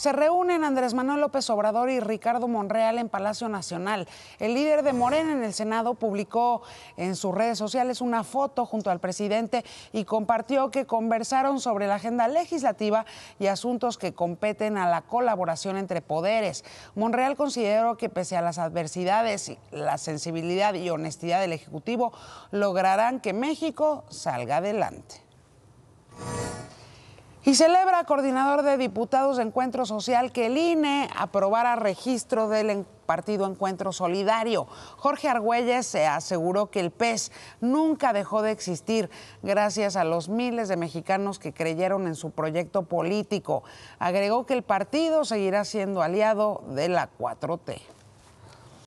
Se reúnen Andrés Manuel López Obrador y Ricardo Monreal en Palacio Nacional. El líder de Morena en el Senado publicó en sus redes sociales una foto junto al presidente y compartió que conversaron sobre la agenda legislativa y asuntos que competen a la colaboración entre poderes. Monreal consideró que pese a las adversidades, la sensibilidad y honestidad del Ejecutivo lograrán que México salga adelante. Y celebra coordinador de diputados de Encuentro Social que el INE aprobara registro del partido Encuentro Solidario. Jorge Argüelles se aseguró que el PES nunca dejó de existir gracias a los miles de mexicanos que creyeron en su proyecto político. Agregó que el partido seguirá siendo aliado de la 4T.